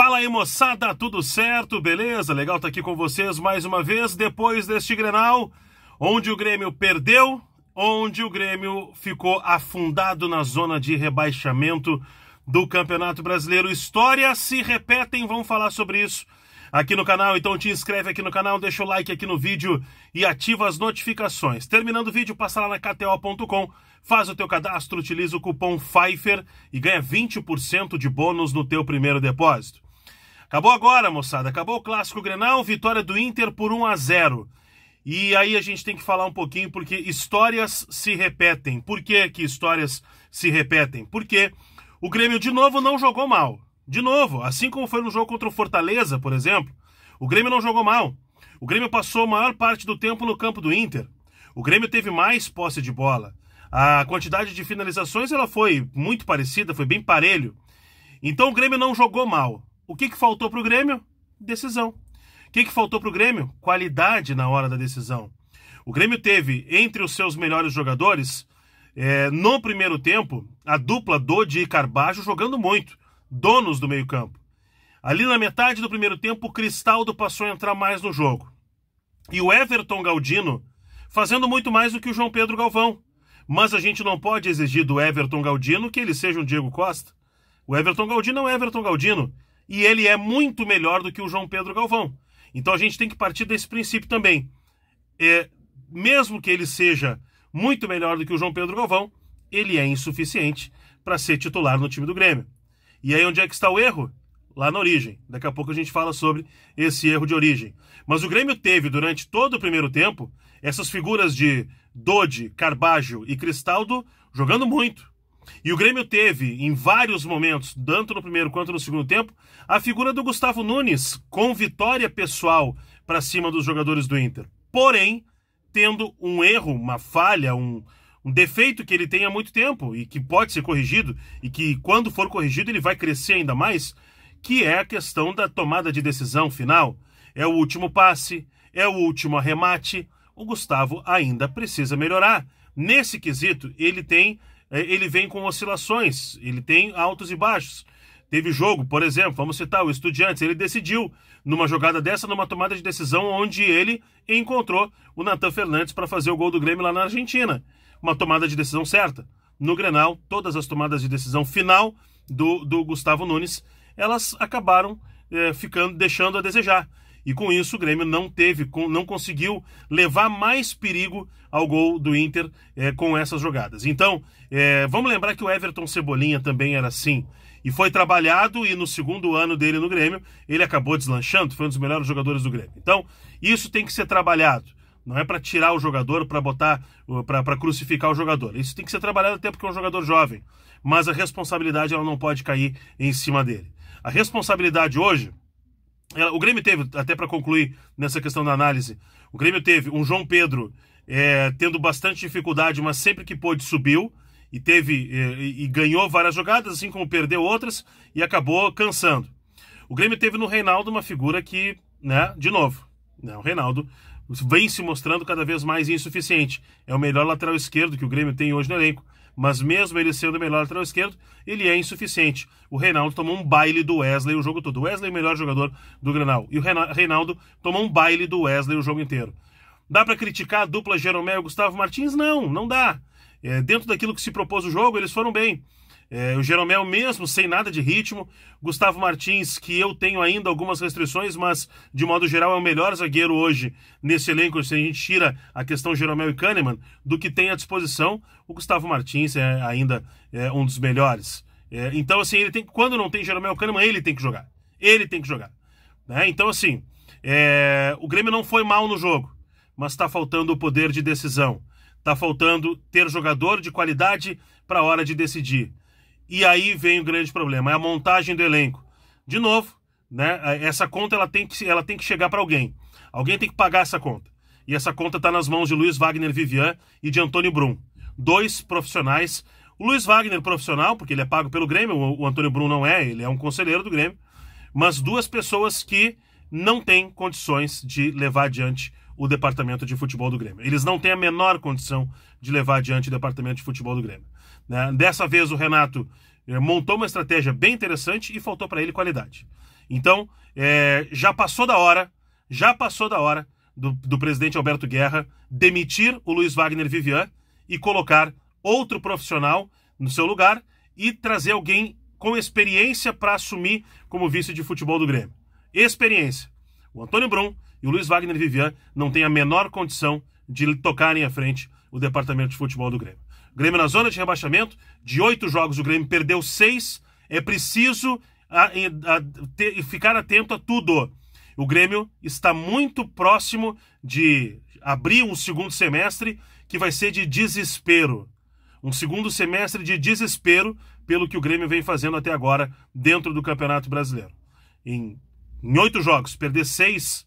Fala aí, moçada, tudo certo? Beleza? Legal estar tá aqui com vocês mais uma vez depois deste Grenal, onde o Grêmio perdeu, onde o Grêmio ficou afundado na zona de rebaixamento do Campeonato Brasileiro. Histórias se repetem, vamos falar sobre isso aqui no canal. Então te inscreve aqui no canal, deixa o like aqui no vídeo e ativa as notificações. Terminando o vídeo, passa lá na KTO.com, faz o teu cadastro, utiliza o cupom Pfeiffer e ganha 20% de bônus no teu primeiro depósito. Acabou agora, moçada. Acabou o clássico Grenal, vitória do Inter por 1 a 0. E aí a gente tem que falar um pouquinho porque histórias se repetem. Por que que histórias se repetem? Porque o Grêmio de novo não jogou mal. De novo, assim como foi no jogo contra o Fortaleza, por exemplo, o Grêmio não jogou mal. O Grêmio passou a maior parte do tempo no campo do Inter. O Grêmio teve mais posse de bola. A quantidade de finalizações ela foi muito parecida, foi bem parelho. Então o Grêmio não jogou mal. O que, que faltou para o Grêmio? Decisão. O que, que faltou para o Grêmio? Qualidade na hora da decisão. O Grêmio teve entre os seus melhores jogadores, é, no primeiro tempo, a dupla Dodi e Carbajo jogando muito, donos do meio-campo. Ali na metade do primeiro tempo, o Cristaldo passou a entrar mais no jogo. E o Everton Galdino fazendo muito mais do que o João Pedro Galvão. Mas a gente não pode exigir do Everton Galdino que ele seja um Diego Costa. O Everton Galdino é o Everton Galdino e ele é muito melhor do que o João Pedro Galvão. Então a gente tem que partir desse princípio também. É, mesmo que ele seja muito melhor do que o João Pedro Galvão, ele é insuficiente para ser titular no time do Grêmio. E aí onde é que está o erro? Lá na origem. Daqui a pouco a gente fala sobre esse erro de origem. Mas o Grêmio teve durante todo o primeiro tempo essas figuras de Dodi, Carbajo e Cristaldo jogando muito, e o Grêmio teve, em vários momentos, tanto no primeiro quanto no segundo tempo, a figura do Gustavo Nunes com vitória pessoal para cima dos jogadores do Inter. Porém, tendo um erro, uma falha, um, um defeito que ele tem há muito tempo e que pode ser corrigido e que quando for corrigido ele vai crescer ainda mais, que é a questão da tomada de decisão final. É o último passe, é o último arremate. O Gustavo ainda precisa melhorar. Nesse quesito, ele tem é, ele vem com oscilações, ele tem altos e baixos. Teve jogo, por exemplo, vamos citar o Estudiantes, ele decidiu numa jogada dessa, numa tomada de decisão onde ele encontrou o Natan Fernandes para fazer o gol do Grêmio lá na Argentina. Uma tomada de decisão certa. No Grenal, todas as tomadas de decisão final do, do Gustavo Nunes, elas acabaram é, ficando deixando a desejar. E com isso o Grêmio não teve, não conseguiu levar mais perigo ao gol do Inter é, com essas jogadas. Então, é, vamos lembrar que o Everton Cebolinha também era assim. E foi trabalhado e no segundo ano dele no Grêmio, ele acabou deslanchando, foi um dos melhores jogadores do Grêmio. Então, isso tem que ser trabalhado. Não é para tirar o jogador, para botar, para crucificar o jogador. Isso tem que ser trabalhado até porque é um jogador jovem. Mas a responsabilidade ela não pode cair em cima dele. A responsabilidade hoje é, o Grêmio teve, até para concluir nessa questão da análise, o Grêmio teve um João Pedro é, tendo bastante dificuldade, mas sempre que pôde subiu e teve é, e ganhou várias jogadas, assim como perdeu outras e acabou cansando. O Grêmio teve no Reinaldo uma figura que, né, de novo, né, o Reinaldo vem se mostrando cada vez mais insuficiente. É o melhor lateral esquerdo que o Grêmio tem hoje no elenco mas mesmo ele sendo o melhor lateral esquerdo, ele é insuficiente. O Reinaldo tomou um baile do Wesley o jogo todo. O Wesley é o melhor jogador do Granal. E o Reinaldo tomou um baile do Wesley o jogo inteiro. Dá para criticar a dupla Jeromel e Gustavo Martins? Não, não dá. É, dentro daquilo que se propôs o jogo, eles foram bem. É, o Jeromel mesmo, sem nada de ritmo. Gustavo Martins, que eu tenho ainda algumas restrições, mas de modo geral é o melhor zagueiro hoje nesse elenco, se a gente tira a questão Jeromel e Kahneman, do que tem à disposição. O Gustavo Martins é ainda é, um dos melhores. É, então, assim, ele tem quando não tem Jeromel Kahneman, ele tem que jogar. Ele tem que jogar. Né? Então, assim, é, o Grêmio não foi mal no jogo, mas está faltando o poder de decisão. Está faltando ter jogador de qualidade para a hora de decidir. E aí vem o grande problema, é a montagem do elenco. De novo, né? Essa conta ela tem que, ela tem que chegar para alguém. Alguém tem que pagar essa conta. E essa conta está nas mãos de Luiz Wagner Vivian e de Antônio Brum, dois profissionais. O Luiz Wagner profissional, porque ele é pago pelo Grêmio, o Antônio Brum não é, ele é um conselheiro do Grêmio, mas duas pessoas que não têm condições de levar adiante o departamento de futebol do Grêmio. Eles não têm a menor condição de levar adiante o departamento de futebol do Grêmio. Né? Dessa vez o Renato é, montou uma estratégia bem interessante e faltou para ele qualidade. Então, é, já passou da hora, já passou da hora do, do, presidente Alberto Guerra demitir o Luiz Wagner Vivian e colocar outro profissional no seu lugar e trazer alguém com experiência para assumir como vice de futebol do Grêmio. Experiência. O Antônio Brum e o Luiz Wagner e Vivian não têm a menor condição de tocarem à frente o departamento de futebol do Grêmio. O Grêmio na zona de rebaixamento, de oito jogos o Grêmio perdeu seis. É preciso a, ah, a, ah, ter, ficar atento a tudo. O Grêmio está muito próximo de abrir um segundo semestre que vai ser de desespero. Um segundo semestre de desespero pelo que o Grêmio vem fazendo até agora dentro do Campeonato Brasileiro. Em, em oito jogos, perder seis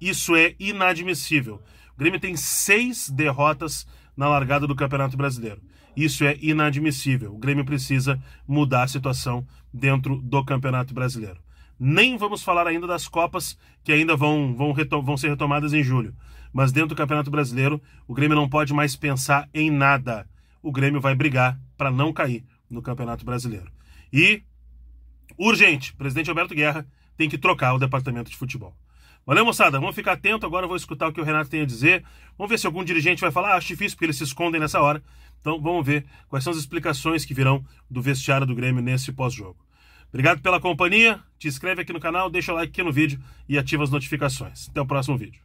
isso é inadmissível. O Grêmio tem seis derrotas na largada do Campeonato Brasileiro. Isso é inadmissível. O Grêmio precisa mudar a situação dentro do Campeonato Brasileiro. Nem vamos falar ainda das Copas, que ainda vão, vão, vão ser retomadas em julho. Mas dentro do Campeonato Brasileiro, o Grêmio não pode mais pensar em nada. O Grêmio vai brigar para não cair no Campeonato Brasileiro. E, urgente, presidente Alberto Guerra tem que trocar o departamento de futebol. Valeu, moçada. Vamos ficar atento. Agora vou escutar o que o Renato tem a dizer. Vamos ver se algum dirigente vai falar. Ah, acho difícil porque eles se escondem nessa hora. Então vamos ver quais são as explicações que virão do vestiário do Grêmio nesse pós-jogo. Obrigado pela companhia. Te inscreve aqui no canal, deixa o like aqui no vídeo e ativa as notificações. Até o próximo vídeo.